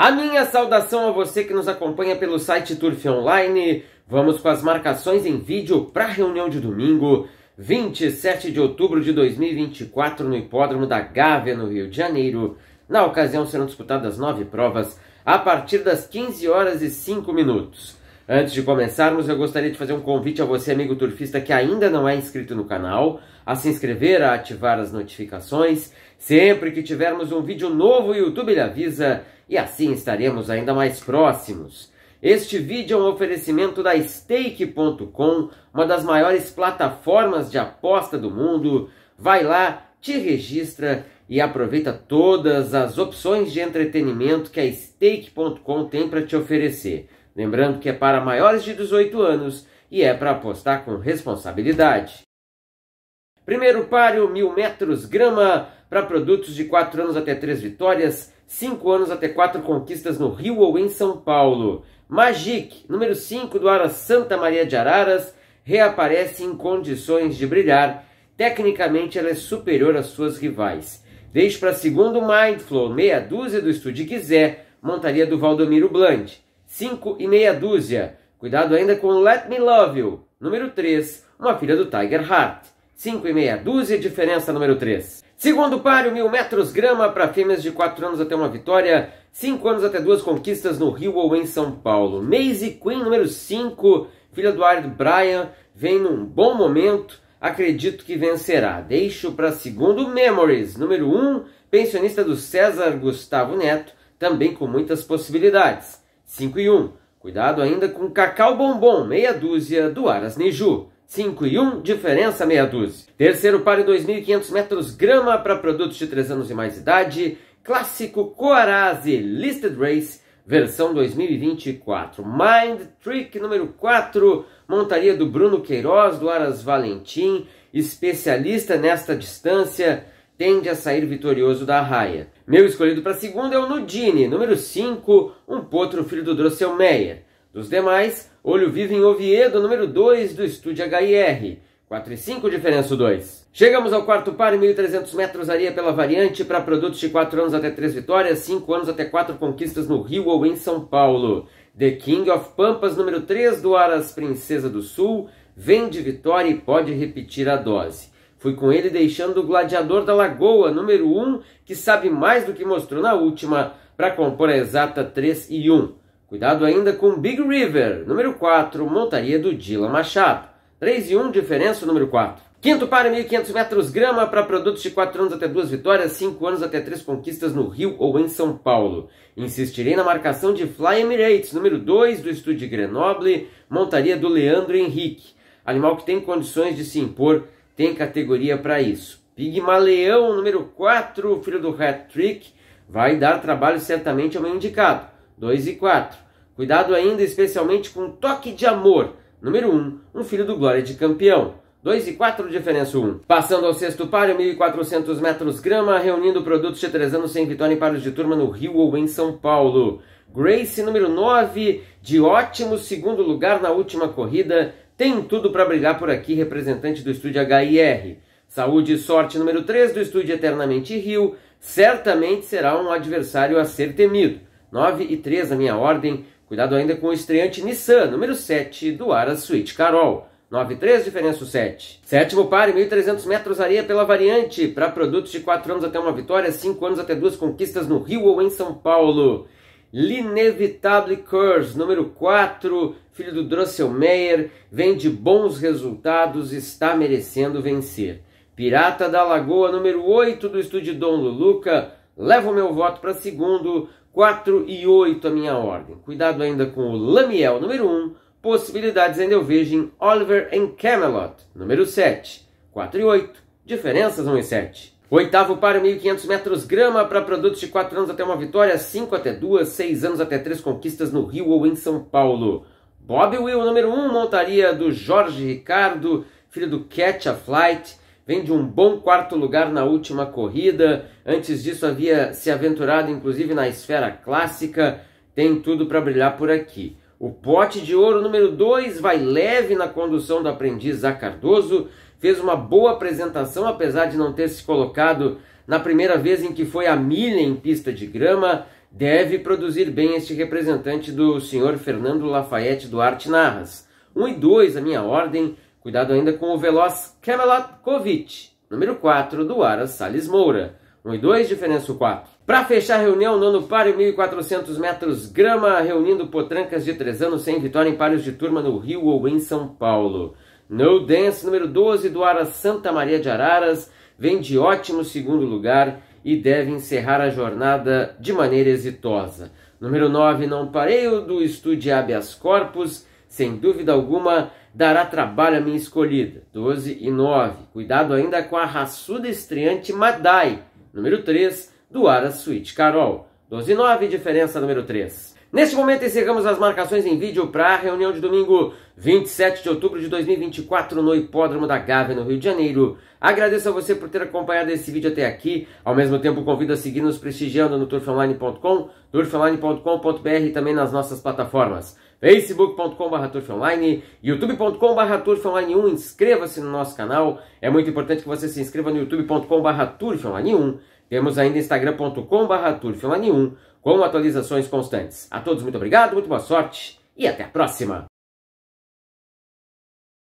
A minha saudação a você que nos acompanha pelo site Turf Online. Vamos com as marcações em vídeo para a reunião de domingo, 27 de outubro de 2024, no Hipódromo da Gávea, no Rio de Janeiro. Na ocasião serão disputadas nove provas a partir das 15 horas e 5 minutos. Antes de começarmos, eu gostaria de fazer um convite a você, amigo turfista, que ainda não é inscrito no canal, a se inscrever, a ativar as notificações. Sempre que tivermos um vídeo novo, o YouTube lhe avisa e assim estaremos ainda mais próximos. Este vídeo é um oferecimento da stake.com, uma das maiores plataformas de aposta do mundo. Vai lá, te registra e aproveita todas as opções de entretenimento que a stake.com tem para te oferecer. Lembrando que é para maiores de 18 anos e é para apostar com responsabilidade. Primeiro páreo, mil metros, grama para produtos de 4 anos até 3 vitórias, 5 anos até 4 conquistas no Rio ou em São Paulo. Magic, número 5 do Ara Santa Maria de Araras, reaparece em condições de brilhar. Tecnicamente ela é superior às suas rivais. Deixe para segundo Mindflow, meia dúzia do estúdio quiser, montaria do Valdomiro Bland. 5 e meia dúzia. Cuidado ainda com Let Me Love You, número 3, uma filha do Tiger Heart. 5 e meia dúzia, diferença número 3. Segundo páreo, mil metros grama para fêmeas de 4 anos até uma vitória, 5 anos até duas conquistas no Rio ou em São Paulo. Maisie Queen, número 5, filha do árido Brian, vem num bom momento, acredito que vencerá. Deixo para segundo, Memories, número 1, um, pensionista do César Gustavo Neto, também com muitas possibilidades. 5 e 1. Um. Cuidado ainda com Cacau Bombom, meia dúzia do Aras Niju. 5 e 1, diferença meia dúzia. Terceiro par 2.500 metros grama para produtos de 3 anos e mais idade. Clássico Coarazzi Listed Race, versão 2024. Mind Trick número 4, montaria do Bruno Queiroz, do Aras Valentim, especialista nesta distância, tende a sair vitorioso da raia. Meu escolhido para segundo é o Nudini, número 5, um potro filho do drosselmeier dos demais, Olho Vivo em Oviedo, número 2 do Estúdio HIR. 4 e 5, diferença 2. Chegamos ao quarto par em 1.300 metros areia pela variante para produtos de 4 anos até 3 vitórias, 5 anos até 4 conquistas no Rio ou em São Paulo. The King of Pampas, número 3 do Aras Princesa do Sul, vem de vitória e pode repetir a dose. Fui com ele deixando o Gladiador da Lagoa, número 1, que sabe mais do que mostrou na última, para compor a exata 3 e 1. Cuidado ainda com Big River, número 4, montaria do Dila Machado. 3 e 1, diferença número 4. Quinto para 1.500 metros grama para produtos de 4 anos até 2 vitórias, 5 anos até 3 conquistas no Rio ou em São Paulo. Insistirei na marcação de Fly Emirates, número 2 do estúdio de Grenoble, montaria do Leandro Henrique. Animal que tem condições de se impor, tem categoria para isso. Pigmaleão, número 4, filho do Hat Trick, vai dar trabalho certamente ao meu indicado. 2 e 4. Cuidado ainda especialmente com o toque de amor. Número 1, um filho do Glória de campeão. 2 e 4, diferença 1. Passando ao sexto páreo, 1.400 metros grama, reunindo produtos de 3 anos sem vitória em paros de turma no Rio ou em São Paulo. Grace, número 9, de ótimo segundo lugar na última corrida, tem tudo para brigar por aqui, representante do estúdio HIR. Saúde e sorte, número 3, do estúdio Eternamente Rio, certamente será um adversário a ser temido. 9 e 3 a minha ordem. Cuidado ainda com o estreante Nissan, número 7 do Ara Suite Carol. 9 e 3, diferença 7. Sétimo par, 1.300 metros areia pela variante, para produtos de 4 anos até uma vitória, 5 anos até duas conquistas no Rio ou em São Paulo. L'inevitable Curse, número 4, filho do Drosselmeyer, vem de bons resultados, está merecendo vencer. Pirata da Lagoa, número 8 do estúdio Dom Luluca, leva o meu voto para segundo, 4 e 8 a minha ordem. Cuidado ainda com o Lamiel, número 1. Possibilidades ainda eu vejo em Oliver and Camelot, número 7. 4 e 8. Diferenças 1 e 7. Oitavo para 1.500 metros grama para produtos de 4 anos até uma vitória, 5 até 2, 6 anos até 3 conquistas no Rio ou em São Paulo. Bob Will, número 1, montaria do Jorge Ricardo, filho do Catch a Flight, vem de um bom quarto lugar na última corrida. Antes disso, havia se aventurado inclusive na esfera clássica. Tem tudo para brilhar por aqui. O pote de ouro número 2 vai leve na condução do aprendiz a Cardoso. Fez uma boa apresentação, apesar de não ter se colocado na primeira vez em que foi a milha em pista de grama. Deve produzir bem este representante do senhor Fernando Lafayette Duarte Narras. 1 um e 2, a minha ordem, Cuidado ainda com o veloz Kamelatkovic, número 4 do Aras Salles Moura. 1 e 2, diferença 4. Para fechar a reunião, nono páreo, 1.400 metros, grama, reunindo potrancas de 3 anos sem vitória em páreos de turma no Rio ou em São Paulo. No Dance, número 12 do Aras Santa Maria de Araras, vem de ótimo segundo lugar e deve encerrar a jornada de maneira exitosa. Número 9, não pareio do Estúdio Habeas Corpus, sem dúvida alguma, dará trabalho à minha escolhida. 12 e 9. Cuidado ainda com a raçuda estreante Madai, número 3, do Ara Suite Carol. 12 e 9, diferença número 3. Neste momento encerramos as marcações em vídeo para a reunião de domingo 27 de outubro de 2024 no Hipódromo da Gávea, no Rio de Janeiro. Agradeço a você por ter acompanhado esse vídeo até aqui. Ao mesmo tempo, convido a seguir nos prestigiando no turfonline.com, turfonline.com.br e também nas nossas plataformas facebook.com.br online, youtube.com.br online 1, inscreva-se no nosso canal, é muito importante que você se inscreva no youtube.com.br online 1, temos ainda instagram.com.br online 1, com atualizações constantes. A todos muito obrigado, muito boa sorte e até a próxima!